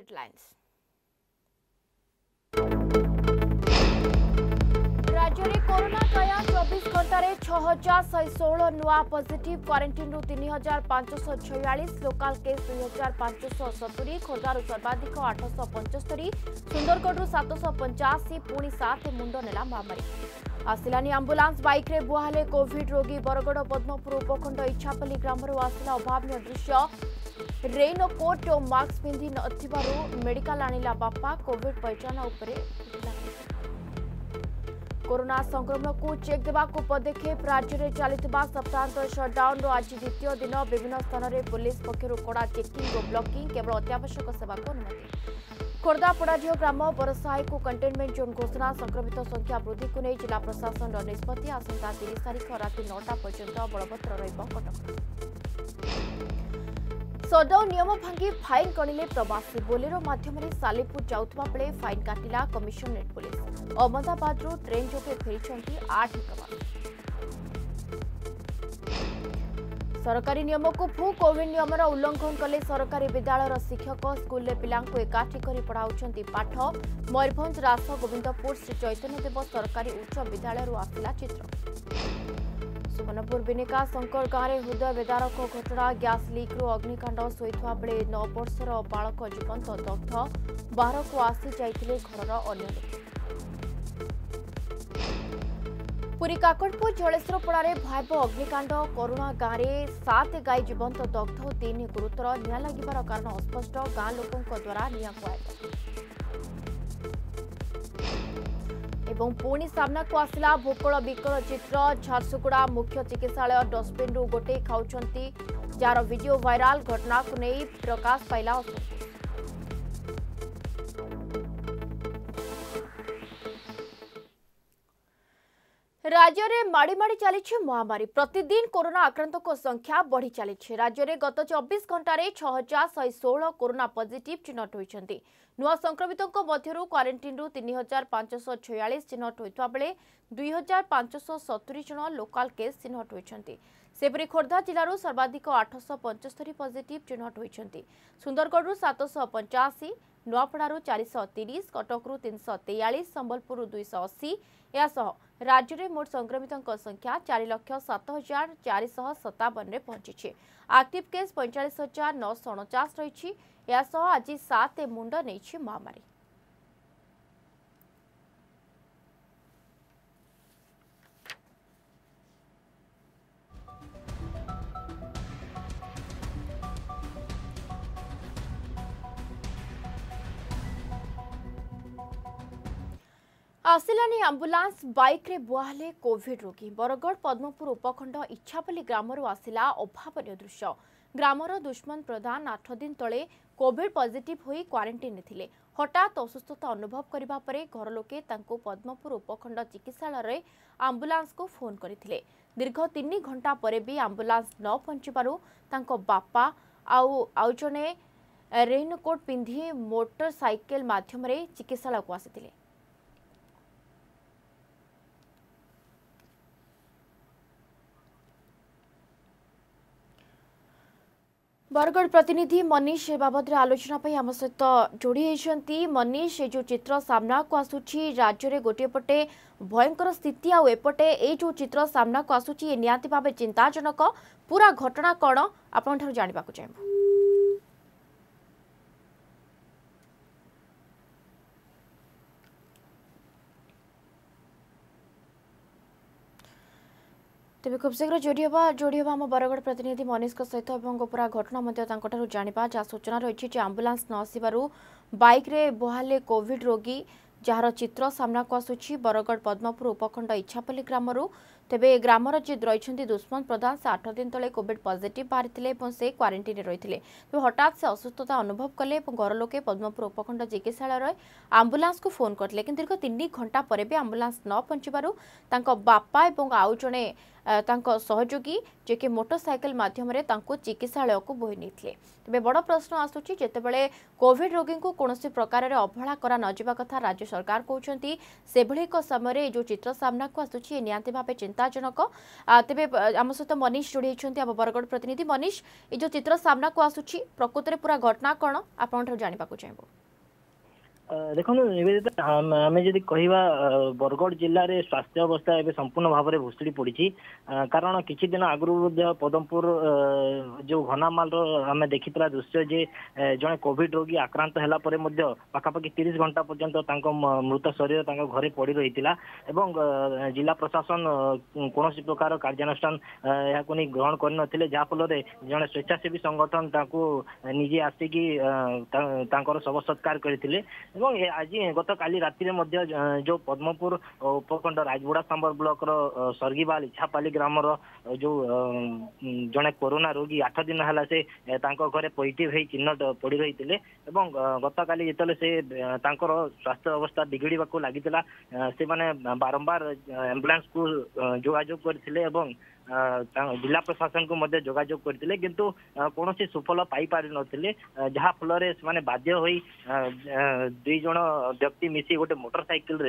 headlines. રાજ્યરે corona કયા ચોવીસ ઘંટારે છ હજાર શહે ଷୋହଳ નૂઆ પોઝિટિવ ક્વારેન્ટીન્રુ તીન હજાર પાંચશହ છયાળીસ લોકાલ કેସ୍ ଦୁଇ ହଜାର ପାଞ୍ଚଶହ ସତୁରି ଖୋର୍ଦ୍ଧାରୁ ସର୍ବାଧିକ ଆଠଶହ ପଞ୍ଚସ୍ତରୀ ସୁନ୍ଦରଗଡ଼ରୁ ସାତଶହ ପଞ୍ଚାଅଶୀ ପୁଣି ସାତ ମୁଣ୍ଡ ନେଲା ମହାମାରୀ ଆସିଲାନି ଆମ୍ବୁଲାନ୍ସ ବାଇକ୍ରେ ବୁହା ହେଲେ କୋଭିଡ୍ ରୋଗୀ ବରଗଡ଼ ପଦ୍ମପୁର ଉପଖଣ୍ଡ ଇଚ୍ଛାପଲ୍ଲୀ ଗ୍ରାମରୁ ଆସିଲା ଅଭାବନୀୟ ଦୃଶ୍ୟ ରେନ୍ ଓ କୋଟ୍ ଓ ମାସ୍କ ପିନ୍ଧି ନଥିବାରୁ ମେଡିକାଲ ଆଣିଲା ବାପା କୋଭିଡ ପରିଚାଳନା ଉପରେ କରୋନା ସଂକ୍ରମଣକୁ ଚେକ୍ ଦେବାକୁ ପଦକ୍ଷେପ ରାଜ୍ୟରେ ଚାଲିଥିବା ସପ୍ତାହାନ୍ତ ସଟ୍ଡାଉନ୍ର ଆଜି ଦ୍ୱିତୀୟ ଦିନ ବିଭିନ୍ନ ସ୍ଥାନରେ ପୁଲିସ ପକ୍ଷରୁ କଡ଼ା ଚେକିଂ ଓ ବ୍ଲକିଂ କେବଳ ଅତ୍ୟାବଶ୍ୟକ ସେବାକୁ ଅନୁମତି ଖୋର୍ଦ୍ଧା ପଡ଼ାଝିଅ ଗ୍ରାମ ବରସାହିକୁ କଣ୍ଟେନମେଣ୍ଟ ଜୋନ୍ ଘୋଷଣା ସଂକ୍ରମିତ ସଂଖ୍ୟା ବୃଦ୍ଧିକୁ ନେଇ ଜିଲ୍ଲା ପ୍ରଶାସନର ନିଷ୍ପତ୍ତି ଆସନ୍ତା ତିରିଶ ତାରିଖ ରାତି ନଅଟା ପର୍ଯ୍ୟନ୍ତ ବଳବତ୍ତର ରହିବ କଟକଣା ସଟ୍ଡାଉନ୍ ନିୟମ ଭାଙ୍ଗି ଫାଇନ୍ ଗଣିଲେ ପ୍ରବାସୀ ବୋଲେରୋ ମାଧ୍ୟମରେ ସାଲେପୁର ଯାଉଥିବା ବେଳେ ଫାଇନ୍ କାଟିଲା କମିଶନରେଟ୍ ପୁଲିସ୍ ଅହମ୍ମଦାବାଦରୁ ଟ୍ରେନ୍ ଯୋଗେ ଫେରିଛନ୍ତି ଆଠ ପ୍ରବାସୀ ସରକାରୀ ନିୟମକୁ ଭୂ କୋଭିଡ୍ ନିୟମର ଉଲ୍ଲଂଘନ କଲେ ସରକାରୀ ବିଦ୍ୟାଳୟର ଶିକ୍ଷକ ସ୍କୁଲରେ ପିଲାଙ୍କୁ ଏକାଠି କରି ପଢ଼ାଉଛନ୍ତି ପାଠ ମୟୂରଭଞ୍ଜ ରାସ ଗୋବିନ୍ଦପୁର ଶ୍ରୀ ଚୈତନ୍ୟଦେବ ସରକାରୀ ଉଚ୍ଚ ବିଦ୍ୟାଳୟରୁ ଆସିଲା ଚିତ୍ର ସୁବର୍ଣ୍ଣପୁର ବିନିକା ଶଙ୍କର ଗାଁରେ ହୃଦୟ ବେଦାରକ ଘଟଣା ଗ୍ୟାସ୍ ଲିକ୍ରୁ ଅଗ୍ନିକାଣ୍ଡ ଶୋଇଥିବା ବେଳେ ନଅ ବର୍ଷର ବାଳକ ଜୀବନ୍ତ ଦଗ୍ଧ ବାହାରକୁ ଆସିଯାଇଥିଲେ ଘରର ଅନ୍ୟ ଲୋକ ପୁରୀ କାକଟପୁର ଜଳେଶ୍ୱରପଡ଼ାରେ ଭୟାବହ ଅଗ୍ନିକାଣ୍ଡ କରୁଣା ଗାଁରେ ସାତ ଗାଈ ଜୀବନ୍ତ ଦଗ୍ଧ ତିନି ଗୁରୁତର ନିଆଁ ଲାଗିବାର କାରଣ ଅସ୍ପଷ୍ଟ ଗାଁ ଲୋକଙ୍କ ଦ୍ୱାରା ନିଆଁ କୁହାଯାଇଛି ଏବଂ ପୁଣି ସାମ୍ନାକୁ ଆସିଲା ଭୋକଳ ବିକଳ ଚିତ୍ର ଝାରସୁଗୁଡ଼ା ମୁଖ୍ୟ ଚିକିତ୍ସାଳୟ ଡଷ୍ଟବିନ୍ରୁ ଗୋଟେଇ ଖାଉଛନ୍ତି ଯାହାର ଭିଡିଓ ଭାଇରାଲ ଘଟଣାକୁ ନେଇ ପ୍ରକାଶ ପାଇଲା ଅସନ୍ତୋଷ রাজ্যের মাড়ি মাড়ি চালিছে মহামারী প্রতিদিন করোনা আক্রান্তক সংখ্যা বড়ি চালিছে রাজ্যের গত চব্বিশ ঘণ্টার ছ হাজার শহে ষোল করোনা পজিটিভ চিহ্নট হয়েছেন নূয় সংক্রমিত মধ্যে কোয়ারেটিন্রু তিন হাজার পাঁচশ ছয়াশ চিহ্নট হয়ে বেড়ে দুই হাজার পাঁচশ সতুরি জন লোকাল কেস চিহ্নট হয়েছেন ସେପରି ଖୋର୍ଦ୍ଧା ଜିଲ୍ଲାରୁ ସର୍ବାଧିକ ଆଠଶହ ପଞ୍ଚସ୍ତରୀ ପଜିଟିଭ୍ ଚିହ୍ନଟ ହୋଇଛନ୍ତି ସୁନ୍ଦରଗଡ଼ରୁ ସାତଶହ ପଞ୍ଚାଅଶୀ ନୂଆପଡ଼ାରୁ ଚାରିଶହ ତିରିଶ କଟକରୁ ତିନିଶହ ତେୟାଳିଶ ସମ୍ବଲପୁରରୁ ଦୁଇଶହ ଅଶୀ ଏହା ସହ ରାଜ୍ୟରେ ମୋଟ ସଂକ୍ରମିତଙ୍କ ସଂଖ୍ୟା ଚାରି ଲକ୍ଷ ସାତ ହଜାର ଚାରିଶହ ସତାବନରେ ପହଞ୍ଚିଛି ଆକ୍ଟିଭ୍ କେସ୍ ପଇଁଚାଳିଶ ହଜାର ନଅଶହ ଅଣଚାଶ ରହିଛି ଏହାସହ ଆଜି ସାତ ମୁଣ୍ଡ ନେଇଛି ମହାମାରୀ আসিলানি আম্বুলান্স বাইকরে বুহালে কোভিড রোগী বরগড় পদ্মপুর উপখণ্ড ইচ্ছাপল্লী গ্রামর আসিলা অভাবনীয় দৃশ্য গ্রামর দুষ্মন প্রধান আঠ দিন তলে কোভিড পজিটিভ হয়ে কোয়ারেন্টিনে লে হঠাৎ অসুস্থতা অনুভব করা পরে ঘর লোকে তাঁকু পদ্মপুর উপখণ্ড চিকিৎসালয় আম্বুলান্সকু ফোন করে দীর্ঘ তিন ঘণ্টা পরে বি আম্বুলান্স ন পঞ্চবার তাঁক বাপা আউ আউ জনে রেইনকোট পিঁধি মোটরসাইকেল মাধ্যমে চিকিৎসালয়কু আসিলে বরগড় প্রতিনিধি মনীষ এ বাবদে আলোচনা পাই আম সহ যোড়ি হয়েছেন মনীষ এই যে চিত্র সামনাকু আসুচি রাজ্যের গোটিয়ে পটে ভয়ঙ্কর স্থিতি আপটে এই যে চিত্র সামনাকু আসুচি এ নিহতি ভাবে চিন্তাজনক পুরা ঘটনা কণ আপনার জাঁয়া চাইবু ତେବେ ଖୁବ୍ ଶୀଘ୍ର ଯୋଡ଼ି ହେବା ଯୋଡ଼ି ହେବା ଆମ ବରଗଡ଼ ପ୍ରତିନିଧି ମନୀଷଙ୍କ ସହିତ ଏବଂ ପୁରା ଘଟଣା ମଧ୍ୟ ତାଙ୍କଠାରୁ ଜାଣିବା ଯାହା ସୂଚନା ରହିଛି ଯେ ଆମ୍ବୁଲାନ୍ସ ନ ଆସିବାରୁ ବାଇକ୍ରେ ବହାଲେ କୋଭିଡ୍ ରୋଗୀ ଯାହାର ଚିତ୍ର ସାମ୍ନାକୁ ଆସୁଛି ବରଗଡ଼ ପଦ୍ମପୁର ଉପଖଣ୍ଡ ଇଚ୍ଛାପଲ୍ଲୀ ଗ୍ରାମରୁ ତେବେ ଗ୍ରାମର ଜିଦ୍ ରହିଛନ୍ତି ଦୁଷ୍ମନ୍ତ ପ୍ରଧାନ ସେ ଆଠ ଦିନ ତଳେ କୋଭିଡ୍ ପଜିଟିଭ୍ ବାହାରିଥିଲେ ଏବଂ ସେ କ୍ୱାରେଣ୍ଟିନ୍ରେ ରହିଥିଲେ ତେବେ ହଠାତ୍ ସେ ଅସୁସ୍ଥତା ଅନୁଭବ କଲେ ଏବଂ ଘର ଲୋକେ ପଦ୍ମପୁର ଉପଖଣ୍ଡ ଚିକିତ୍ସାଳୟରେ ଆମ୍ବୁଲାନ୍ସକୁ ଫୋନ୍ କରିଥିଲେ କିନ୍ତୁ ଦୀର୍ଘ ତିନି ଘଣ୍ଟା ପରେ ବି ଆମ୍ବୁଲାନ୍ସ ନ ପହଞ୍ଚିବାରୁ ତାଙ୍କ ବାପା ଏବଂ ଆଉ ଜଣେ ତାଙ୍କ ସହଯୋଗୀ ଯିଏକି ମୋଟରସାଇକେଲ ମାଧ୍ୟମରେ ତାଙ୍କୁ ଚିକିତ୍ସାଳୟକୁ ବୋହି ନେଇଥିଲେ ତେବେ ବଡ଼ ପ୍ରଶ୍ନ ଆସୁଛି ଯେତେବେଳେ କୋଭିଡ୍ ରୋଗୀଙ୍କୁ କୌଣସି ପ୍ରକାରରେ ଅବହେଳା କରାନଯିବା କଥା ରାଜ୍ୟ ସରକାର କହୁଛନ୍ତି ସେଭଳି ଏକ ସମୟରେ ଏ ଯେଉଁ ଚିତ୍ର ସାମ୍ନାକୁ ଆସୁଛି ଏ ନିହାତି ଭାବେ ଚିନ୍ତା ଚିନ୍ତାଜନକ ତେବେ ଆମ ସହିତ ମନୀଷ ଯୋଡ଼ି ହୋଇଛନ୍ତି ଆମ ବରଗଡ଼ ପ୍ରତିନିଧି ମନୀଷ ଏ ଯେଉଁ ଚିତ୍ର ସାମ୍ନାକୁ ଆସୁଛି ପ୍ରକୃତରେ ପୁରା ଘଟଣା କ'ଣ ଆପଣଙ୍କଠାରୁ ଜାଣିବାକୁ ଚାହିଁବୁ ଦେଖନ୍ତୁ ନିବେଦିତା ଆମେ ଯଦି କହିବା ବରଗଡ଼ ଜିଲ୍ଲାରେ ସ୍ୱାସ୍ଥ୍ୟ ଅବସ୍ଥା ଏବେ ସମ୍ପୂର୍ଣ୍ଣ ଭାବରେ ଭୁଷୁଡ଼ି ପଡ଼ିଛି କାରଣ କିଛି ଦିନ ଆଗରୁ ମଧ୍ୟ ପଦମପୁର ଯେଉଁ ଘନାମାଲର ଆମେ ଦେଖିଥିଲା ଦୃଶ୍ୟ ଯେ ଜଣେ କୋଭିଡ ରୋଗୀ ଆକ୍ରାନ୍ତ ହେଲା ପରେ ମଧ୍ୟ ପାଖାପାଖି ତିରିଶ ଘଣ୍ଟା ପର୍ଯ୍ୟନ୍ତ ତାଙ୍କ ମୃତ ଶରୀର ତାଙ୍କ ଘରେ ପଡ଼ି ରହିଥିଲା ଏବଂ ଜିଲ୍ଲା ପ୍ରଶାସନ କୌଣସି ପ୍ରକାର କାର୍ଯ୍ୟାନୁଷ୍ଠାନ ଏହାକୁ ନେଇ ଗ୍ରହଣ କରିନଥିଲେ ଯାହାଫଳରେ ଜଣେ ସ୍ୱେଚ୍ଛାସେବୀ ସଂଗଠନ ତାଙ୍କୁ ନିଜେ ଆସିକି ତାଙ୍କର ଶବ ସତ୍କାର କରିଥିଲେ ଏବଂ ଆଜି ଗତକାଲି ରାତିରେ ମଧ୍ୟ ଯୋଉ ପଦ୍ମପୁର ଉପଖଣ୍ଡ ରାଜବୁଡ଼ା ସାମ୍ବର ବ୍ଲକର ସର୍ଗିବାଲ ଇଛାପାଲି ଗ୍ରାମର ଯୋଉ ଜଣେ କରୋନା ରୋଗୀ ଆଠ ଦିନ ହେଲା ସେ ତାଙ୍କ ଘରେ ପଜିଟିଭ ହେଇ ଚିହ୍ନଟ ପଡି ରହିଥିଲେ ଏବଂ ଗତକାଲି ଯେତେବେଳେ ସେ ତାଙ୍କର ସ୍ୱାସ୍ଥ୍ୟ ଅବସ୍ଥା ବିଗିଡ଼ିବାକୁ ଲାଗିଥିଲା ସେମାନେ ବାରମ୍ବାର ଆମ୍ବୁଲାନ୍ସକୁ ଯୋଗାଯୋଗ କରିଥିଲେ ଏବଂ जिला प्रशासन को मध्य जोगाजोग करते किंतु कौन सुफल पाई नाफल से बाध्य दुईज व्यक्ति मिसी गोटे मोटरसाइकेल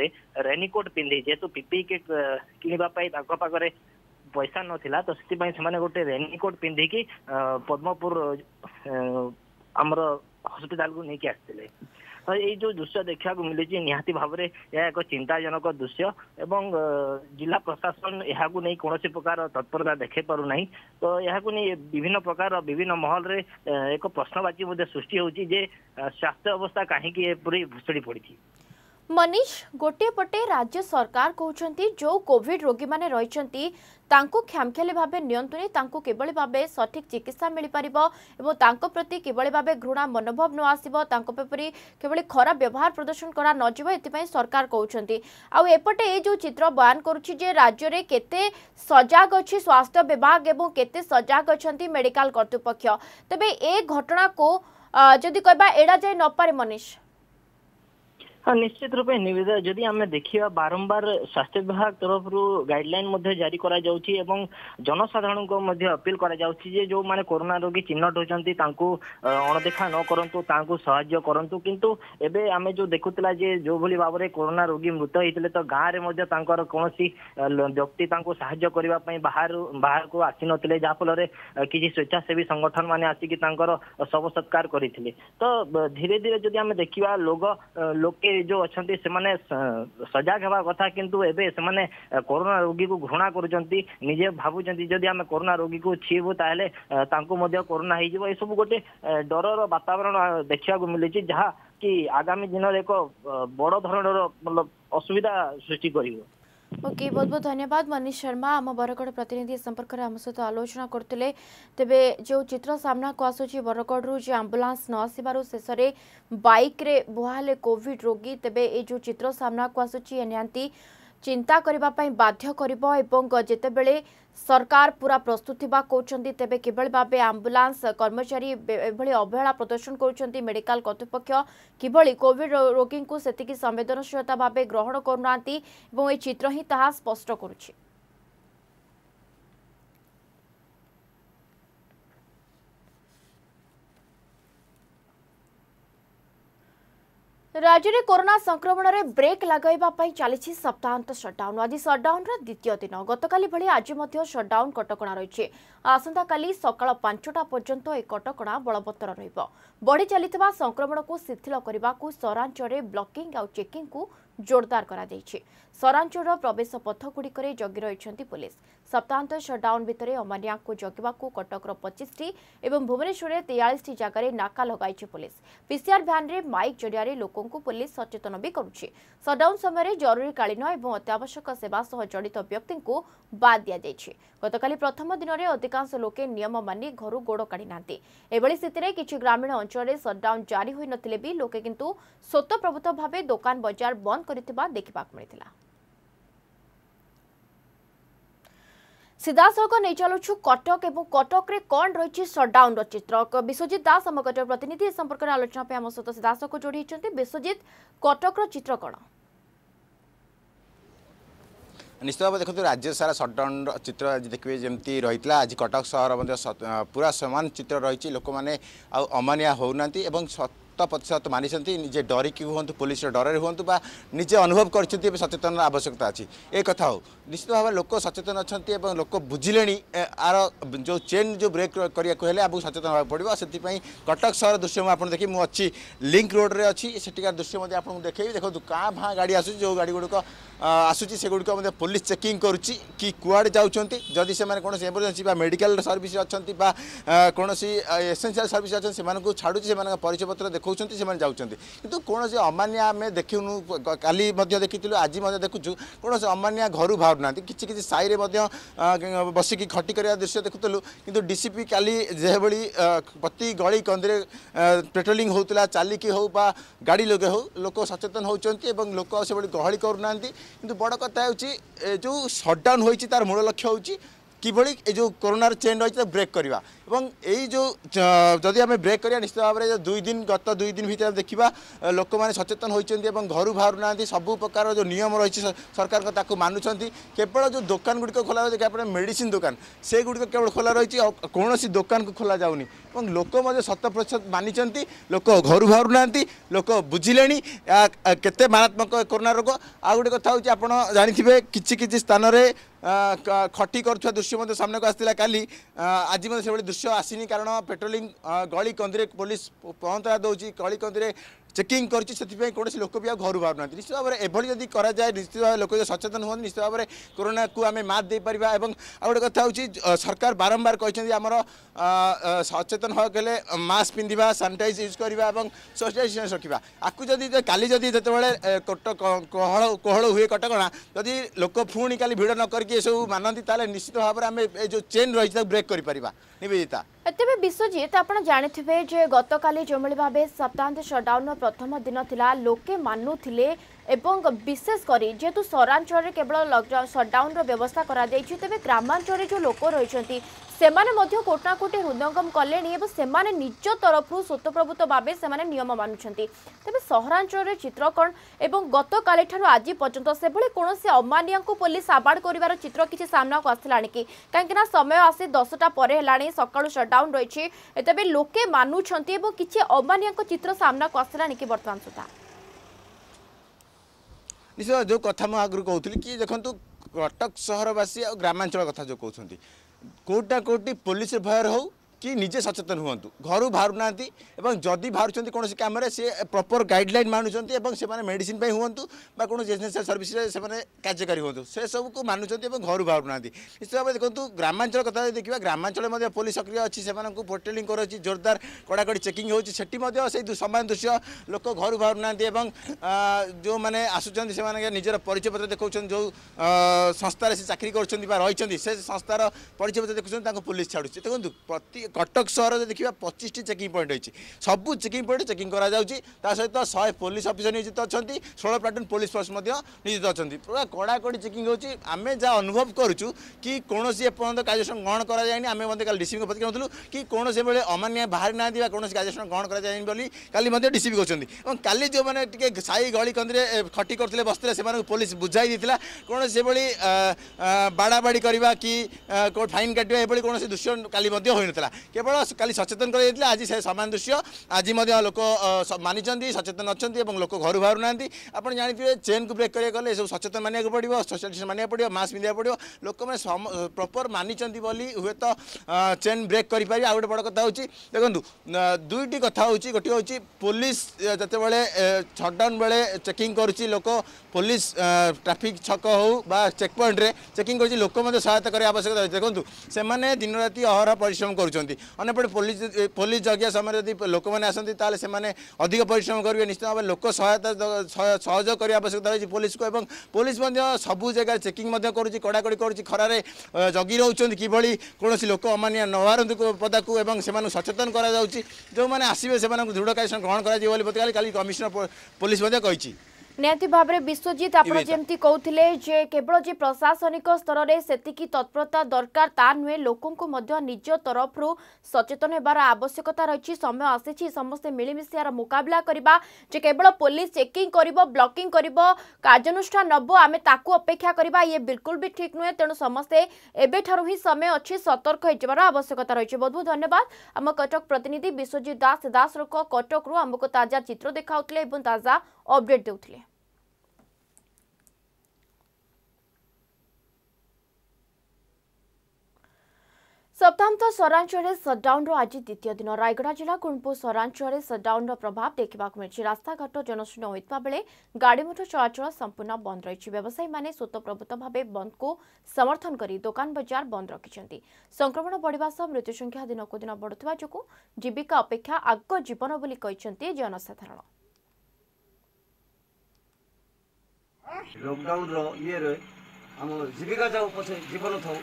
रेनिकोट पिंधे जेहेतु पीपी के किणवाई पाखे पैसा नाला तो से गोटे रेनिकोट पिंधिकी पद्मपुर आमर हस्पिटा को लेकिन आसते ଏହି ଯେଉଁ ଦୃଶ୍ୟ ଦେଖିବାକୁ ମିଳିଛି ନିହାତି ଭାବରେ ଏହା ଏକ ଚିନ୍ତାଜନକ ଦୃଶ୍ୟ ଏବଂ ଜିଲ୍ଲା ପ୍ରଶାସନ ଏହାକୁ ନେଇ କୌଣସି ପ୍ରକାର ତତ୍ପରତା ଦେଖାଇ ପାରୁନାହିଁ ତ ଏହାକୁ ନେଇ ବିଭିନ୍ନ ପ୍ରକାର ବିଭିନ୍ନ ମହଲରେ ଏକ ପ୍ରଶ୍ନବାଚୀ ମଧ୍ୟ ସୃଷ୍ଟି ହେଉଛି ଯେ ସ୍ୱାସ୍ଥ୍ୟ ଅବସ୍ଥା କାହିଁକି ଏପରି ଭୁଷୁଡ଼ି ପଡ଼ିଛି ମନୀଷ ଗୋଟିଏ ପଟେ ରାଜ୍ୟ ସରକାର କହୁଛନ୍ତି ଯେଉଁ କୋଭିଡ୍ ରୋଗୀମାନେ ରହିଛନ୍ତି ତାଙ୍କୁ କ୍ଷାମଖିଆଲି ଭାବେ ନିଅନ୍ତୁନି ତାଙ୍କୁ କିଭଳି ଭାବେ ସଠିକ୍ ଚିକିତ୍ସା ମିଳିପାରିବ ଏବଂ ତାଙ୍କ ପ୍ରତି କିଭଳି ଭାବେ ଘୃଣା ମନୋଭାବ ନ ଆସିବ ତାଙ୍କ ପରି କିଭଳି ଖରାପ ବ୍ୟବହାର ପ୍ରଦର୍ଶନ କରା ନଯିବ ଏଥିପାଇଁ ସରକାର କହୁଛନ୍ତି ଆଉ ଏପଟେ ଏ ଯେଉଁ ଚିତ୍ର ବୟାନ କରୁଛି ଯେ ରାଜ୍ୟରେ କେତେ ସଜାଗ ଅଛି ସ୍ୱାସ୍ଥ୍ୟ ବିଭାଗ ଏବଂ କେତେ ସଜାଗ ଅଛନ୍ତି ମେଡିକାଲ କର୍ତ୍ତୃପକ୍ଷ ତେବେ ଏ ଘଟଣାକୁ ଯଦି କହିବା ଏଡ଼ାଯାଇ ନପାରେ ମନୀଷ हाँ निश्चित रूपे निवेदन जदि आम देखिया बारंबार स्वास्थ्य विभाग तरफ रु गाइडलाइन जारी करा जाउची एवं जनसाधारण को मध्य अपील करा जाउची जे जो माने कोरोना रोगी चिन्हट होचंती तांकु अनदेखा न करंतु तांकु सहाय्य करंतु किंतु एबे आम जो देखुतला जे जो भली बाबरे कोरोना रोगी मृत होइतले तो गाँव में मध्य तांकर कोनोसी व्यक्ति तांकु सहाय्य करबा पई बाहर बाहर को आसी नतले जा फलरे किछि स्वेच्छासेवी संगठन माने आसी कि तांकर सब सत्कार करितले तो धीरे धीरे जदि आम देखिया लोग लोके जो ଅଛନ୍ତି ସେମାନେ ସଜାଗ ହେବା କଥା କିନ୍ତୁ ଏବେ ସେମାନେ କରୋନା ରୋଗୀକୁ ଘୃଣା କରୁଛନ୍ତି ନିଜେ ଭାବୁଛନ୍ତି ଯଦି ଆମେ କରୋନା ରୋଗୀକୁ ଛୁଇଁବୁ ତାହେଲେ ତାଙ୍କୁ ମଧ୍ୟ କରୋନା ହେଇଯିବ ଏସବୁ ଗୋଟେ ଡରର ବାତାବରଣ ଦେଖିବାକୁ ମିଳିଛି ଯାହା କି ଆଗାମୀ ଦିନରେ ଏକ ବଡ ଧରଣର ଅସୁବିଧା ସୃଷ୍ଟି କରିବ ओके बहुत बहुत धन्यवाद मनीष शर्मा आम बरगड़ प्रतिनिधि संपर्क में आम सहित आलोचना करते तेज जो चित्र सामना को आसूची बरगड़ू जो आंबुलांस न आसवर शेष बैक्रे बुहाले कोविड रोगी तेज ये जो चित्र सामना को आसूची চিন্তা করা বাধ্য করব এবং যেতবে সরকার পুরা প্রস্তুত থাকা কৌন তেমনি কিভাবে ভাবে আম্বুলান্স কর্মচারী এভাবে অবহেলা প্রদর্শন করছেন মেডিকাল কর্তৃপক্ষ কিভাবে কোভিড রোগী সেতিকি সংবেদনশীলতা ভাবে গ্রহণ করু না এবং এই চিত্র হি তাহা স্পষ্ট করুছে ରାଜ୍ୟରେ କରୋନା ସଂକ୍ରମଣରେ ବ୍ରେକ୍ ଲଗାଇବା ପାଇଁ ଚାଲିଛି ସପ୍ତାହାନ୍ତ ସଟ୍ଡାଉନ୍ ଆଜି ସଟ୍ଡାଉନ୍ର ଦ୍ୱିତୀୟ ଦିନ ଗତକାଲି ଭଳି ଆଜି ମଧ୍ୟ ସଟ୍ଡାଉନ୍ କଟକଣା ରହିଛି ଆସନ୍ତାକାଲି ସକାଳ ପାଞ୍ଚଟା ପର୍ଯ୍ୟନ୍ତ ଏହି କଟକଣା ବଳବତ୍ତର ରହିବ ବଢ଼ି ଚାଲିଥିବା ସଂକ୍ରମଣକୁ ଶିଥିଳ କରିବାକୁ ସହରାଞ୍ଚଳରେ ବ୍ଲକିଂ ଆଉ ଚେକିଂକୁ ଜୋରଦାର କରାଯାଇଛି ସହରାଞ୍ଚଳ ପ୍ରବେଶ ପଥଗୁଡ଼ିକରେ ଜଗି ରହିଛନ୍ତି ପୁଲିସ୍ ସପ୍ତାହାନ୍ତ ସଟ୍ଡାଉନ୍ ଭିତରେ ଅମାନିଆଙ୍କୁ ଜଗିବାକୁ କଟକର ପଚିଶଟି ଏବଂ ଭୁବନେଶ୍ୱରରେ ତେୟାଳିଶଟି ଜାଗାରେ ନାକା ଲଗାଇଛି ପୁଲିସ୍ ପିସିଆର୍ ଭ୍ୟାନ୍ରେ ମାଇକ୍ ଜରିଆରେ ଲୋକଙ୍କୁ ପୁଲିସ୍ ସଚେତନ ବି କରୁଛି ସଟ୍ଡାଉନ୍ ସମୟରେ ଜରୁରୀକାଳୀନ ଏବଂ ଅତ୍ୟାବଶ୍ୟକ ସେବା ସହ ଜଡ଼ିତ ବ୍ୟକ୍ତିଙ୍କୁ ବାଦ୍ ଦିଆଯାଇଛି ଗତକାଲି ପ୍ରଥମ ଦିନରେ ଅଧିକାଂଶ ଲୋକେ ନିୟମ ମାନି ଘରୁ ଗୋଡ଼ କାଢ଼ିନାହାନ୍ତି ଏଭଳି ସ୍ଥିତିରେ କିଛି ଗ୍ରାମୀଣ ଅଞ୍ଚଳରେ ସଟ୍ଡାଉନ୍ ଜାରି ହୋଇନଥିଲେ ବି ଲୋକେ କିନ୍ତୁ ସ୍ୱତଃପ୍ରବୃତ୍ତ ଭାବେ ଦୋକାନ ବଜାର ବନ୍ଦ କରିଥିବା ଦେଖିବାକୁ ମିଳିଥିଲା ସିଧାସଳଖ ନେଇ ଚାଲୁଛୁ କଟକ ଏବଂ କଟକରେ କ'ଣ ରହିଛି ସଟ୍ଡାଉନର ଚିତ୍ର ବିଶ୍ୱଜିତ ଦାସ ଆମ କଟକ ପ୍ରତିନିଧି ଏ ସମ୍ପର୍କରେ ଆଲୋଚନା ପାଇଁ ଆମ ସହିତ ସିଧାସଳଖ ଯୋଡ଼ି ହୋଇଛନ୍ତି ବିଶ୍ୱଜିତ କଟକର ଚିତ୍ର କ'ଣ নিশ্চিত ভাবে দেখুন রাজ্য সারা সটডাউন চিত্র আজ দেখবে যেমনি রয়েছে আজ কটক সহর পুরা সমান চিত্র রয়েছে লোক মানে আমানিয়া হো না এবং ଶତ ପ୍ରତିଶତ ମାନିଛନ୍ତି ନିଜେ ଡରିକି ହୁଅନ୍ତୁ ପୋଲିସର ଡରରେ ହୁଅନ୍ତୁ ବା ନିଜେ ଅନୁଭବ କରିଛନ୍ତି ଏବେ ସଚେତନର ଆବଶ୍ୟକତା ଅଛି ଏ କଥା ହଉ নিশ্চিত ভাবে লোক সচেতন অনেক এবং লোক বুঝলে আর যে চেন যে ব্রেক করা হলে আমি সচেতন হওয়া পড়ব সেপাই কটক সহ দৃশ্য আপনার দেখি মু অছি লিঙ্ক রোড্রে অছি সেটিকার দৃশ্য আপনার দেখেবি দেখুন কাঁ ভাঁ গাড়ি আসুচি যে গাড়ি গুড় আসুচি সেগুড়ি পুলিশ চেকিং করুচি কি কুয়াড়ে যাচ্ছেন যদি সে কোণী এমরজেন্সি বা মেডিকাল সর্ভিস অনেক বা কোণী এসেনসিয়াল সর্ভিস অনেক সে ছাড়ুছি সে পরিচয়পত্র দেখাও সে যাচ্ছেন কিন্তু কোণী অমানিয়া আমি দেখুন কালি দেখি আজ দেখুছু কোণী অমানিয়া ঘর বাহু ପାରୁନାହାନ୍ତି କିଛି କିଛି ସାହିରେ ମଧ୍ୟ ବସିକି ଖଟି କରିବା ଦୃଶ୍ୟ ଦେଖୁଥିଲୁ କିନ୍ତୁ ଡିସିପି କାଲି ଯେଭଳି ପ୍ରତି ଗଳି କନ୍ଦିରେ ପେଟ୍ରୋଲିଂ ହେଉଥିଲା ଚାଲିକି ହେଉ ବା ଗାଡ଼ି ଲଗେ ହେଉ ଲୋକ ସଚେତନ ହେଉଛନ୍ତି ଏବଂ ଲୋକ ଆଉ ସେଭଳି ଗହଳି କରୁନାହାନ୍ତି କିନ୍ତୁ ବଡ଼ କଥା ହେଉଛି ଯେଉଁ ସଟ୍ଡାଉନ୍ ହୋଇଛି ତା'ର ମୂଳ ଲକ୍ଷ୍ୟ ହେଉଛି কিভাবে এই যে করোনার চেন রয়েছে তাকে ব্রেক করা এবং এই যে যদি আমি ব্রেক করা নিশ্চিত ভাবে দুই দিন গত দুই দিন ভিতরে দেখা লোক মানে সচেতন হয়েছেন এবং ঘর বাহু না সবু প্রকার যে নিয়ম রয়েছে সরকার তাকে মানুষ কেবল যে দোকান গুড়ি খোলা রয়েছে আপনার মেডিসিন দোকান সেগুড়ি কেবল খোলা রয়েছে কৌশি দোকান খোলা যাওনি এবং লোক শত প্রতিশত মানিছেন লোক ঘর বাহু না লোক বুঝলে কেতে মারাত্মক করোনা রোগ আউ গোটে কথা হচ্ছে আপনার জাঁথিবে কিছু কিছু স্থানের ଖଟି କରୁଥିବା ଦୃଶ୍ୟ ମଧ୍ୟ ସାମ୍ନାକୁ ଆସିଥିଲା କାଲି ଆଜି ମଧ୍ୟ ସେଭଳି ଦୃଶ୍ୟ ଆସିନି କାରଣ ପେଟ୍ରୋଲିଂ ଗଳିକନ୍ଦିରେ ପୋଲିସ ପହଞ୍ଚା ଦେଉଛି ଗଳିକନ୍ଦିରେ চেকিং করছি সেপাই কৌশি লোক বি ঘর বাহু না নিশ্চিত ভাবে এভাবে যদি করা যায় নিশ্চিত ভাবে লোক যদি সচেতন হুম নিশ্চিত ভাবে করোনা কু আমি মাত দিয়ে পারা এবং আগে কথা হচ্ছে সরকার বারম্বার কিন্তু আমার সচেতন হওয়া গেলে মাস্ক পিঁধা স্যানিটাইজ ইউজ করা এবং সোশিয়াল ডিস্টান্স রাখা আকু যদি কালি যদি যেতবে কোহল কোহল হুয়ে কটকা যদি লোক পুঁ কালি ভিড় ন করি এসব মানতে তাহলে নিশ্চিত ভাবে আমি এই যে চেন রয়েছে তা ব্রেক করে পারা নিবেদিতা তেবে বিশ্বজিৎ আপনার জাঁথিবে যে গতকাল যেভাবে ভাবে সপ্তাহান্ত সটডাউন ପ୍ରଥମ ଦିନ ଥିଲା ଲୋକେ ମାନୁଥିଲେ এবং বিশেষ করে যেহেতু সহরাঞ্চলের কেবল লকডাউন সটডাউনর ব্যবস্থা করা যাই তবে গ্রামাঞ্চলের যে লোক রয়েছেন সেমানে মধ্য কোটি না কোটি হৃদয়ঙ্গম কলেনি এবং সেমানে নিজ তরফ স্বতঃপ্রভূত ভাবে সেমানে নিয়ম মানুষ তবে সহরাঞ্চলের চিত্র কণ এবং ঠার আজ পর্যন্ত সেভাবে কোণী অমানিয়া পুলিশ আবাড করার চিত্র কিছু সামনাকু আসলা কি কিন্তু না সময় আসে দশটা পরে হল সকাল সটডাউন রয়েছে তবে লোকে মানুষ এবং কিছু অমানিয়া চিত্র সামনাকু আসলা কি বর্তমান সুদ্ধা ବିଶେଷ ଯେଉଁ କଥା ମୁଁ ଆଗରୁ କହୁଥିଲି କି ଦେଖନ୍ତୁ କଟକ ସହରବାସୀ ଆଉ ଗ୍ରାମାଞ୍ଚଳ କଥା ଯେଉଁ କହୁଛନ୍ତି କେଉଁଟା କେଉଁଠି ପୋଲିସ ଭୟରେ ହେଉ କି ନିଜେ ସଚେତନ ହୁଅନ୍ତୁ ଘରୁ ବାହାରୁନାହାନ୍ତି ଏବଂ ଯଦି ବାହାରୁଛନ୍ତି କୌଣସି କାମରେ ସେ ପ୍ରପର ଗାଇଡ଼ଲାଇନ୍ ମାନୁଛନ୍ତି ଏବଂ ସେମାନେ ମେଡ଼ିସିନ ପାଇଁ ହୁଅନ୍ତୁ ବା କୌଣସି ଏସେନ୍ସିଆଲ ସର୍ଭିସରେ ସେମାନେ କାର୍ଯ୍ୟକାରୀ ହୁଅନ୍ତୁ ସେସବୁକୁ ମାନୁଛନ୍ତି ଏବଂ ଘରୁ ବାହାରୁନାହାନ୍ତି ନିଶ୍ଚିତ ଭାବରେ ଦେଖନ୍ତୁ ଗ୍ରାମାଞ୍ଚଳ କଥା ଯଦି ଦେଖିବା ଗ୍ରାମାଞ୍ଚଳରେ ମଧ୍ୟ ପୋଲିସ ସକ୍ରିୟ ଅଛି ସେମାନଙ୍କୁ ପୋଟେଲିଂ କରାଯାଉଛି ଜୋରଦାର କଡ଼ାକଡ଼ି ଚେକିଂ ହେଉଛି ସେଠି ମଧ୍ୟ ସେଇ ସମାନ ଦୃଶ୍ୟ ଲୋକ ଘରୁ ବାହାରୁନାହାନ୍ତି ଏବଂ ଯେଉଁମାନେ ଆସୁଛନ୍ତି ସେମାନେ ନିଜର ପରିଚୟପତ୍ର ଦେଖାଉଛନ୍ତି ଯେଉଁ ସଂସ୍ଥାରେ ସେ ଚାକିରି କରୁଛନ୍ତି ବା ରହିଛନ୍ତି ସେ ସଂସ୍ଥାର ପରିଚୟପତ୍ର ଦେଖୁଛନ୍ତି ତାଙ୍କୁ ପୋଲିସ ଛାଡ଼ୁଛି ଦେଖନ୍ତୁ ପ୍ରତି କଟକ ସହର ଦେଖିବା ପଚିଶଟି ଚେକିଂ ପଏଣ୍ଟ ହୋଇଛି ସବୁ ଚେକିଂ ପଏଣ୍ଟ ଚେକିଂ କରାଯାଉଛି ତା ସହିତ ଶହେ ପୋଲିସ ଅଫିସର ନିୟୋଜିତ ଅଛନ୍ତି ଷୋହଳ ପ୍ଲାଟୁନ୍ ପୋଲିସ ଫୋର୍ସ ମଧ୍ୟ ନିୟୋଜିତ ଅଛନ୍ତି ପୁରା କଡ଼ାକଡ଼ି ଚେକିଂ ହେଉଛି ଆମେ ଯାହା ଅନୁଭବ କରୁଛୁ କି କୌଣସି ଏପର୍ଯ୍ୟନ୍ତ କାର୍ଯ୍ୟାନୁଷ୍ଠାନ ଗ୍ରହଣ କରାଯାଇନି ଆମେ ମଧ୍ୟ କାଲି ଡିସିପିଙ୍କ ପ୍ରତି କହୁଥିଲୁ କି କୌଣସି ଏଭଳି ଅମାନ୍ୟ ବାହାରି ନାହାନ୍ତି ବା କୌଣସି କାର୍ଯ୍ୟାନୁଷ୍ଠାନ ଗ୍ରହଣ କରାଯାଇନି ବୋଲି କାଲି ମଧ୍ୟ ଡିସିପି କହୁଛନ୍ତି ଏବଂ କାଲି ଯେଉଁମାନେ ଟିକେ ସାଇ ଗଳି କନ୍ଦିରେ ଖଟି କରୁଥିଲେ ବସିଥିଲେ ସେମାନଙ୍କୁ ପୋଲିସ ବୁଝାଇ ଦେଇଥିଲା କୌଣସି ଏଭଳି ବାଡ଼ାବାଡ଼ି କରିବା କି କେଉଁ ଫାଇନ୍ କାଟିବା ଏଭଳି କୌଣସି ଦୃଶ୍ୟ କାଲି ମଧ୍ୟ ହୋଇନଥିଲା କେବଳ କାଲି ସଚେତନ କରାଯାଇଥିଲା ଆଜି ସେ ସମାନ ଦୃଶ୍ୟ ଆଜି ମଧ୍ୟ ଲୋକ ମାନିଛନ୍ତି ସଚେତନ ଅଛନ୍ତି ଏବଂ ଲୋକ ଘରୁ ବାହାରୁନାହାନ୍ତି ଆପଣ ଜାଣିଥିବେ ଚେନ୍କୁ ବ୍ରେକ୍ କରିବାକୁ ଗଲେ ଏସବୁ ସଚେତନ ମାନିବାକୁ ପଡ଼ିବ ସୋସିଆଲ ଡିଷ୍ଟାନ୍ସ ମାନିବାକୁ ପଡ଼ିବ ମାସ୍କ ପିନ୍ଧିବାକୁ ପଡ଼ିବ ଲୋକମାନେ ପ୍ରପର୍ ମାନିଛନ୍ତି ବୋଲି ହୁଏତ ଚେନ୍ ବ୍ରେକ୍ କରିପାରିବେ ଆଉ ବଡ଼ କଥା ହେଉଛି ଦେଖନ୍ତୁ ଦୁଇଟି କଥା ହେଉଛି ଗୋଟିଏ ହେଉଛି ପୋଲିସ ଯେତେବେଳେ ସଟ୍ଡାଉନ୍ ବେଳେ ଚେକିଂ କରୁଛି ଲୋକ ପୋଲିସ ଟ୍ରାଫିକ୍ ଛକ ହେଉ ବା ଚେକ୍ ପଏଣ୍ଟରେ ଚେକିଂ କରୁଛି ଲୋକ ମଧ୍ୟ ସହାୟତା କରିବା ଆବଶ୍ୟକତା ଅଛି ଦେଖନ୍ତୁ ସେମାନେ ଦିନରାତି ଅହର ପରିଶ୍ରମ କରୁଛନ୍ତି ଆସନ୍ତି ଅନ୍ୟପଟେ ପୋଲିସ ପୋଲିସ ଯଜ୍ଞ ସମୟରେ ଯଦି ଲୋକମାନେ ଆସନ୍ତି ତାହେଲେ ସେମାନେ ଅଧିକ ପରିଶ୍ରମ କରିବେ ନିଶ୍ଚିତ ଭାବେ ଲୋକ ସହାୟତା ସହଯୋଗ କରିବା ଆବଶ୍ୟକତା ରହିଛି ପୋଲିସକୁ ଏବଂ ପୋଲିସ ମଧ୍ୟ ସବୁ ଜାଗାରେ ଚେକିଂ ମଧ୍ୟ କରୁଛି କଡ଼ାକଡ଼ି କରୁଛି ଖରାରେ ଜଗି ରହୁଛନ୍ତି କିଭଳି କୌଣସି ଲୋକ ଅମାନିଆ ନବାରନ୍ତୁ ପଦାକୁ ଏବଂ ସେମାନଙ୍କୁ ସଚେତନ କରାଯାଉଛି ଯେଉଁମାନେ ଆସିବେ ସେମାନଙ୍କୁ ଦୃଢ଼ କାର୍ଯ୍ୟ ଗ୍ରହଣ କରାଯିବ ବୋଲି ମୋତେ କାଲି କମିଶନର ପୋଲିସ ମଧ୍ୟ କହିଛି ନିହାତି ଭାବରେ ବିଶ୍ୱଜିତ ଆପଣ ଯେମିତି କହୁଥିଲେ ଯେ କେବଳ ଯେ ପ୍ରଶାସନିକ ସ୍ତରରେ ସେତିକି ତତ୍ପରତା ଦରକାର ତା ନୁହେଁ ଲୋକଙ୍କୁ ମଧ୍ୟ ନିଜ ତରଫରୁ ସଚେତନ ହେବାର ଆବଶ୍ୟକତା ରହିଛି ସମୟ ଆସିଛି ସମସ୍ତେ ମିଳିମିଶି ଏହାର ମୁକାବିଲା କରିବା ଯେ କେବଳ ପୋଲିସ ଚେକିଂ କରିବ ବ୍ଲକିଂ କରିବ କାର୍ଯ୍ୟାନୁଷ୍ଠାନ ନେବ ଆମେ ତାକୁ ଅପେକ୍ଷା କରିବା ଇଏ ବିଲକୁଲ ବି ଠିକ୍ ନୁହେଁ ତେଣୁ ସମସ୍ତେ ଏବେଠାରୁ ହିଁ ସମୟ ଅଛି ସତର୍କ ହୋଇଯିବାର ଆବଶ୍ୟକତା ରହିଛି ବହୁତ ବହୁତ ଧନ୍ୟବାଦ ଆମ କଟକ ପ୍ରତିନିଧି ବିଶ୍ୱଜିତ ଦାସ ଦାସଙ୍କ କଟକରୁ ଆମକୁ ତାଜା ଚିତ୍ର ଦେଖାଉଥିଲେ ଏବଂ ତାଜା ଅପଡେଟ୍ ଦେଉଥିଲେ ସପ୍ତାହାନ୍ତ ସହରାଞ୍ଚଳରେ ସଟ୍ଡାଉନ୍ର ଆଜି ଦ୍ୱିତୀୟ ଦିନ ରାୟଗଡ଼ା ଜିଲ୍ଲା ଗୁଣପୁର ସହରାଞ୍ଚଳରେ ସଟ୍ଡାଉନ୍ର ପ୍ରଭାବ ଦେଖିବାକୁ ମିଳିଛି ରାସ୍ତାଘାଟ ଜନଶୂନ୍ୟ ହୋଇଥିବା ବେଳେ ଗାଡ଼ିମଟର ଚଳାଚଳ ସମ୍ପୂର୍ଣ୍ଣ ବନ୍ଦ ରହିଛି ବ୍ୟବସାୟୀମାନେ ସ୍ୱତଃପ୍ରବୃତ ଭାବେ ବନ୍ଦକୁ ସମର୍ଥନ କରି ଦୋକାନ ବଜାର ବନ୍ଦ ରଖିଛନ୍ତି ସଂକ୍ରମଣ ବଢ଼ିବା ସହ ମୃତ୍ୟୁ ସଂଖ୍ୟା ଦିନକୁ ଦିନ ବଢ଼ୁଥିବା ଯୋଗୁଁ ଜୀବିକା ଅପେକ୍ଷା ଆଗ ଜୀବନ ବୋଲି କହିଛନ୍ତି ଜନସାଧାରଣ ଲକଡାଉନର ଇଏରେ ଆମ ଜୀବିକା ଯାଉ ପଛେ ଜୀବନ ଥାଉ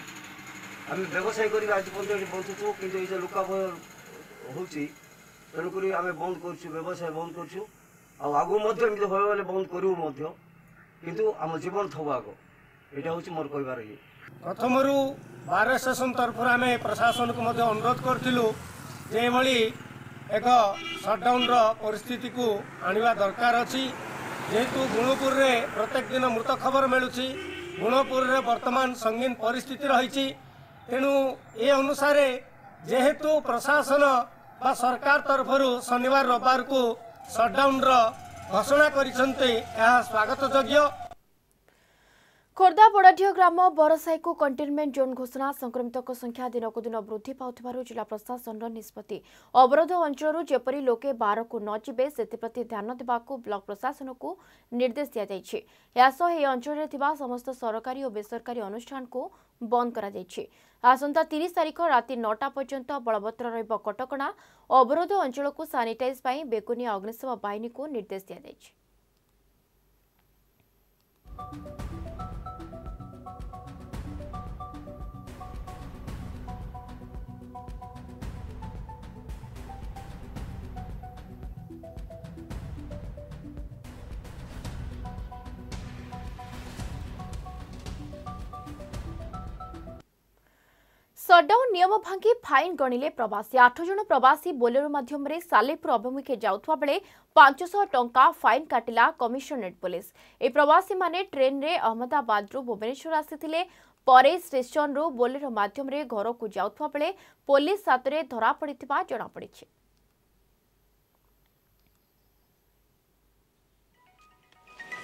ଆମେ ବ୍ୟବସାୟ କରିବା ଆଜି ପର୍ଯ୍ୟନ୍ତ ବଞ୍ଚୁଛୁ କିନ୍ତୁ ଏଇ ଯେ ଲୁକାଭୟ ହେଉଛି ତେଣୁକରି ଆମେ ବନ୍ଦ କରୁଛୁ ବ୍ୟବସାୟ ବନ୍ଦ କରୁଛୁ ଆଉ ଆଗକୁ ମଧ୍ୟ ଏମିତି ଭୟ ବୋଲେ ବନ୍ଦ କରିବୁ ମଧ୍ୟ କିନ୍ତୁ ଆମ ଜୀବନ ଥବ ଆଗ ଏଇଟା ହେଉଛି ମୋର କହିବାର ଇଏ ପ୍ରଥମରୁ ବାର ଷ୍ଟେସନ ତରଫରୁ ଆମେ ପ୍ରଶାସନକୁ ମଧ୍ୟ ଅନୁରୋଧ କରିଥିଲୁ ଯେ ଏଭଳି ଏକ ସଟଡାଉନର ପରିସ୍ଥିତିକୁ ଆଣିବା ଦରକାର ଅଛି ଯେହେତୁ ଗୁଣୁପୁରରେ ପ୍ରତ୍ୟେକ ଦିନ ମୃତ ଖବର ମିଳୁଛି ଗୁଣୁପୁରରେ ବର୍ତ୍ତମାନ ସଙ୍ଗୀନ ପରିସ୍ଥିତି ରହିଛି ତେଣୁ ଏ ଅନୁସାରେ ଯେହେତୁ ପ୍ରଶାସନ ବା ସରକାର ତରଫରୁ ଶନିବାର ରବିବାରକୁ ସଟଡାଉନର ଘୋଷଣା କରିଛନ୍ତି ଏହା ସ୍ୱାଗତ ଯୋଗ୍ୟ ଖୋର୍ଦ୍ଧା ବଡ଼ାଡିହ ଗ୍ରାମ ବରସାହିକୁ କଣ୍ଟେନ୍ମେଣ୍ଟ ଜୋନ୍ ଘୋଷଣା ସଂକ୍ରମିତଙ୍କ ସଂଖ୍ୟା ଦିନକୁ ଦିନ ବୃଦ୍ଧି ପାଉଥିବାରୁ ଜିଲ୍ଲା ପ୍ରଶାସନର ନିଷ୍ପତ୍ତି ଅବରୋଧ ଅଞ୍ଚଳରୁ ଯେପରି ଲୋକେ ବାରକୁ ନ ଯିବେ ସେଥିପ୍ରତି ଧ୍ୟାନ ଦେବାକୁ ବ୍ଲକ ପ୍ରଶାସନକୁ ନିର୍ଦ୍ଦେଶ ଦିଆଯାଇଛି ଏହାସହ ଏହି ଅଞ୍ଚଳରେ ଥିବା ସମସ୍ତ ସରକାରୀ ଓ ବେସରକାରୀ ଅନୁଷ୍ଠାନକୁ ବନ୍ଦ କରାଯାଇଛି ଆସନ୍ତା ତିରିଶ ତାରିଖ ରାତି ନଅଟା ପର୍ଯ୍ୟନ୍ତ ବଳବତ୍ତର ରହିବ କଟକଣା ଅବରୋଧ ଅଞ୍ଚଳକୁ ସାନିଟାଇଜ୍ ପାଇଁ ବେଗୁନିଆ ଅଗ୍ନିଶମ ବାହିନୀକୁ ନିର୍ଦ୍ଦେଶ ଦିଆଯାଇଛି Thank you. ସଟ୍ଡାଉନ୍ ନିୟମ ଭାଙ୍ଗି ଫାଇନ୍ ଗଣିଲେ ପ୍ରବାସୀ ଆଠ ଜଣ ପ୍ରବାସୀ ବୋଲେରୋ ମାଧ୍ୟମରେ ସାଲେପୁର ଅଭିମୁଖେ ଯାଉଥିବା ବେଳେ ପାଞ୍ଚଶହ ଟଙ୍କା ଫାଇନ୍ କାଟିଲା କମିଶନରେଟ୍ ପୁଲିସ୍ ଏହି ପ୍ରବାସୀମାନେ ଟ୍ରେନ୍ରେ ଅହମ୍ମଦାବାଦରୁ ଭୁବନେଶ୍ୱର ଆସିଥିଲେ ପରେ ଷ୍ଟେସନ୍ରୁ ବୋଲେରୋ ମାଧ୍ୟମରେ ଘରକୁ ଯାଉଥିବା ବେଳେ ପୋଲିସ୍ ହାତରେ ଧରାପଡ଼ିଥିବା ଜଣାପଡ଼ିଛି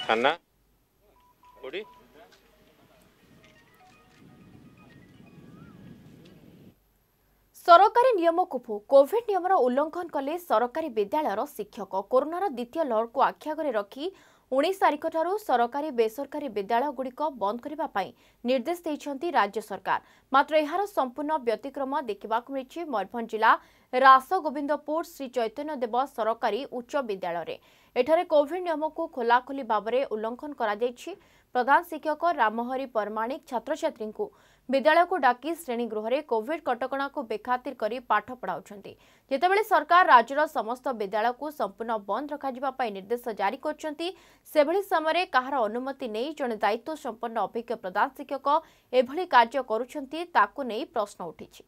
ଥାନା ସରକାରୀ ନିୟମକୁ କୋଭିଡ୍ ନିୟମର ଉଲ୍ଲଂଘନ କଲେ ସରକାରୀ ବିଦ୍ୟାଳୟର ଶିକ୍ଷକ କରୋନାର ଦ୍ୱିତୀୟ ଲହରକୁ ଆଖିଆଗରେ ରଖି ଉଣେଇଶ ତାରିଖଠାରୁ ସରକାରୀ ବେସରକାରୀ ବିଦ୍ୟାଳୟଗୁଡ଼ିକ ବନ୍ଦ କରିବା ପାଇଁ ନିର୍ଦ୍ଦେଶ ଦେଇଛନ୍ତି ରାଜ୍ୟ ସରକାର ମାତ୍ର ଏହାର ସମ୍ପୂର୍ଣ୍ଣ ବ୍ୟତିକ୍ରମ ଦେଖିବାକୁ ମିଳିଛି ମୟୂରଭଞ୍ଜ ଜିଲ୍ଲା ରାସଗୋବିନ୍ଦପୁର ଶ୍ରୀ ଚୈତନ୍ୟ ଦେବ ସରକାରୀ ଉଚ୍ଚ ବିଦ୍ୟାଳୟରେ ଏଠାରେ କୋଭିଡ୍ ନିୟମକୁ ଖୋଲାଖୋଲି ଭାବରେ ଉଲ୍ଲଂଘନ କରାଯାଇଛି ପ୍ରଧାନ ଶିକ୍ଷକ ରାମହରି ପରମାଣିକ ଛାତ୍ରଛାତ୍ରୀଙ୍କୁ ବିଦ୍ୟାଳୟକୁ ଡାକି ଶ୍ରେଣୀଗୃହରେ କୋଭିଡ୍ କଟକଣାକୁ ବେଖାତିର କରି ପାଠ ପଢ଼ାଉଛନ୍ତି ଯେତେବେଳେ ସରକାର ରାଜ୍ୟର ସମସ୍ତ ବିଦ୍ୟାଳୟକୁ ସମ୍ପୂର୍ଣ୍ଣ ବନ୍ଦ ରଖାଯିବା ପାଇଁ ନିର୍ଦ୍ଦେଶ ଜାରି କରିଛନ୍ତି ସେଭଳି ସମୟରେ କାହାର ଅନୁମତି ନେଇ ଜଣେ ଦାୟିତ୍ୱ ସମ୍ପନ୍ନ ଅଭିଜ୍ଞ ପ୍ରଧାନ ଶିକ୍ଷକ ଏଭଳି କାର୍ଯ୍ୟ କରୁଛନ୍ତି ତାକୁ ନେଇ ପ୍ରଶ୍ନ ଉଠିଛି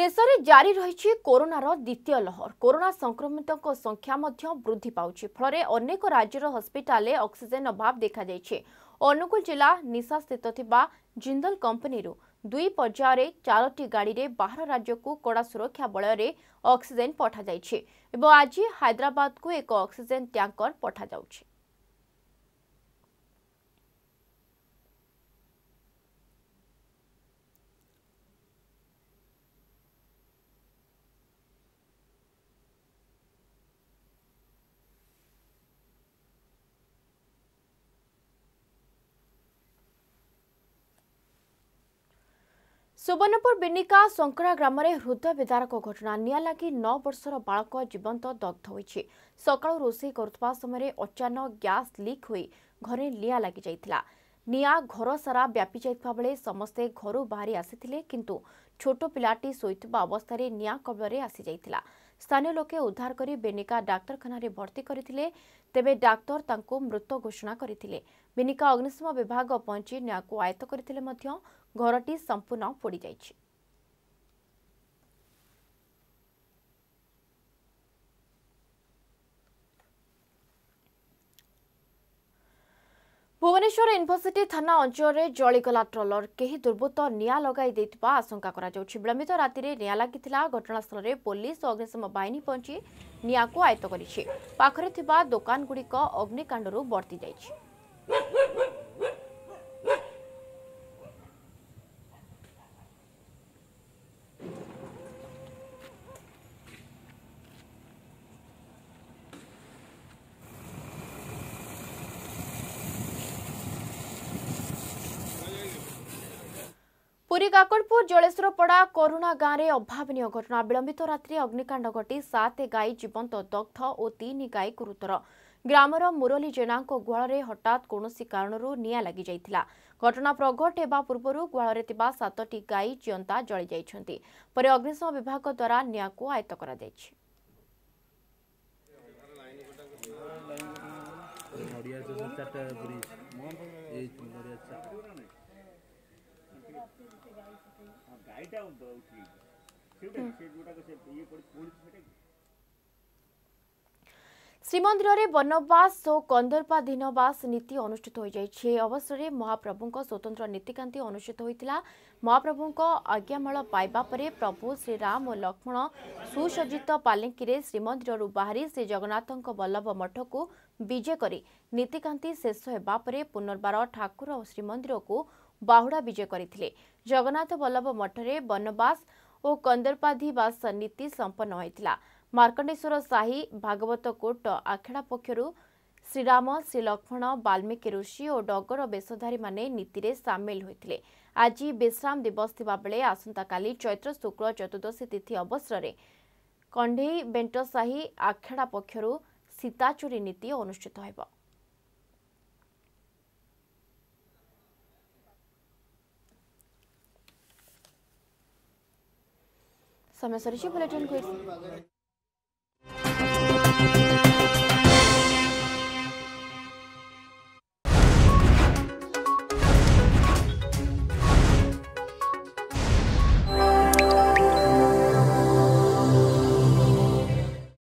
দেশে জারি রয়েছে করোনার দ্বিতীয় লহর করোনা সংক্রমিত সংখ্যা ମଧ୍ୟ বৃদ্ধি পাচ্ছে ফলে অনেক রাজ্যের হসপিটালে অক্সিজেন অভাব দেখা যাই অনুগুল জেলা নিশাস্থিত থাকা জিন্দল কম্পানির দুই পর্যায়ে চারটি গাড়ি বাহার রাজ্যক কড়া সুরক্ষা বলয়ে অক্সিজেন পঠা যাই এবং আজ হায়দ্রাবাদ এক অক্সিজেন ট্যাঙ্কর পঠা যাচ্ছে ସୁବର୍ଣ୍ଣପୁର ବିନିକା ଶଙ୍କରା ଗ୍ରାମରେ ହୃଦୟ ବିଦାରକ ଘଟଣା ନିଆଁ ଲାଗି ନଅ ବର୍ଷର ବାଳକ ଜୀବନ୍ତ ଦଗ୍ଧ ହୋଇଛି ସକାଳୁ ରୋଷେଇ କରୁଥିବା ସମୟରେ ଅଚାନକ ଗ୍ୟାସ୍ ଲିକ୍ ହୋଇ ଘରେ ନିଆଁ ଲାଗିଯାଇଥିଲା ନିଆଁ ଘର ସାରା ବ୍ୟାପି ଯାଇଥିବା ବେଳେ ସମସ୍ତେ ଘରୁ ବାହାରି ଆସିଥିଲେ କିନ୍ତୁ ଛୋଟ ପିଲାଟି ଶୋଇଥିବା ଅବସ୍ଥାରେ ନିଆଁ କବଳରେ ଆସିଯାଇଥିଲା ସ୍ଥାନୀୟ ଲୋକେ ଉଦ୍ଧାର କରି ବେନିକା ଡାକ୍ତରଖାନାରେ ଭର୍ତ୍ତି କରିଥିଲେ ତେବେ ଡାକ୍ତର ତାଙ୍କୁ ମୃତ ଘୋଷଣା କରିଥିଲେ ବେନିକା ଅଗ୍ନିଶମ ବିଭାଗ ପହଞ୍ଚି ନିଆଁକୁ ଆୟତ୍ତ କରିଥିଲେ ମଧ୍ୟ ଘରଟି ସମ୍ପୂର୍ଣ୍ଣ ପୋଡ଼ିଯାଇଛି ଭୁବନେଶ୍ୱର ୟୁନିଭର୍ସିଟି ଥାନା ଅଞ୍ଚଳରେ ଜଳିଗଲା ଟ୍ରଲର କେହି ଦୁର୍ବୃତ୍ତ ନିଆଁ ଲଗାଇ ଦେଇଥିବା ଆଶଙ୍କା କରାଯାଉଛି ବିଳମ୍ବିତ ରାତିରେ ନିଆଁ ଲାଗିଥିଲା ଘଟଣାସ୍ଥଳରେ ପୋଲିସ ଓ ଅଗ୍ନିଶମ ବାହିନୀ ପହଞ୍ଚି ନିଆଁକୁ ଆୟତ୍ତ କରିଛି ପାଖରେ ଥିବା ଦୋକାନଗୁଡ଼ିକ ଅଗ୍ନିକାଣ୍ଡରୁ ବର୍ତ୍ତି ଯାଇଛି ପୁରୀ ଗାକଡ଼ପୁର ଜଳେଶ୍ୱରପଡ଼ା କରୁଣା ଗାଁରେ ଅଭାବନୀୟ ଘଟଣା ବିଳମ୍ବିତ ରାତିରେ ଅଗ୍ନିକାଣ୍ଡ ଘଟି ସାତେ ଗାଈ ଜୀବନ୍ତ ଦଗ୍ଧ ଓ ତିନି ଗାଈ ଗୁରୁତର ଗ୍ରାମର ମୁରଲୀ ଜେନାଙ୍କ ଗୁହାଳରେ ହଠାତ୍ କୌଣସି କାରଣରୁ ନିଆଁ ଲାଗିଯାଇଥିଲା ଘଟଣା ପ୍ରଘଟ ହେବା ପୂର୍ବରୁ ଗୁହାଳରେ ଥିବା ସାତଟି ଗାଈ ଜିଅନ୍ତା ଜଳିଯାଇଛନ୍ତି ପରେ ଅଗ୍ନିଶମ ବିଭାଗ ଦ୍ୱାରା ନିଆଁକୁ ଆୟତ୍ତ କରାଯାଇଛି ଶ୍ରୀମନ୍ଦିରରେ ବନବାସ ଓ କନ୍ଦର୍ପାଧୀନବାସ ନୀତି ଅନୁଷ୍ଠିତ ହୋଇଯାଇଛି ଏହି ଅବସରରେ ମହାପ୍ରଭୁଙ୍କ ସ୍ୱତନ୍ତ୍ର ନୀତିକାନ୍ତି ଅନୁଷ୍ଠିତ ହୋଇଥିଲା ମହାପ୍ରଭୁଙ୍କ ଆଜ୍ଞାମାଳ ପାଇବା ପରେ ପ୍ରଭୁ ଶ୍ରୀରାମ ଓ ଲକ୍ଷ୍ମଣ ସୁସଜ୍ଜିତ ପାଲିଙ୍କିରେ ଶ୍ରୀମନ୍ଦିରରୁ ବାହାରି ଶ୍ରୀଜଗନ୍ନାଥଙ୍କ ବଲ୍ଲଭ ମଠକୁ ବିଜେ କରି ନୀତିକାନ୍ତି ଶେଷ ହେବା ପରେ ପୁନର୍ବାର ଠାକୁର ଓ ଶ୍ରୀମନ୍ଦିରକୁ ବାହୁଡ଼ା ବିଜେ କରିଥିଲେ ଜଗନ୍ନାଥ ବଲ୍ଲଭ ମଠରେ ବନବାସ ଓ କନ୍ଦରପାଧିବାସ ନୀତି ସମ୍ପନ୍ନ ହୋଇଥିଲା ମାର୍କଣ୍ଡେଶ୍ୱର ସାହି ଭାଗବତ କୋର୍ଟ ଆଖେଡ଼ା ପକ୍ଷରୁ ଶ୍ରୀରାମ ଶ୍ରୀଲକ୍ଷ୍ମଣ ବାଲ୍ମୀକି ଋଷି ଓ ଡଗର ବେଶଧାରୀମାନେ ନୀତିରେ ସାମିଲ ହୋଇଥିଲେ ଆଜି ବିଶ୍ରାମ ଦିବସ ଥିବାବେଳେ ଆସନ୍ତାକାଲି ଚୈତ୍ର ଶୁକ୍ଳ ଚତୁର୍ଦ୍ଦଶୀ ତିଥି ଅବସରରେ କଣ୍ଢେଇ ବେଣ୍ଟସାହି ଆଖେଡ଼ା ପକ୍ଷରୁ ସୀତାଚୋରୀ ନୀତି ଅନୁଷ୍ଠିତ ହେବ समय से बुलेटिन को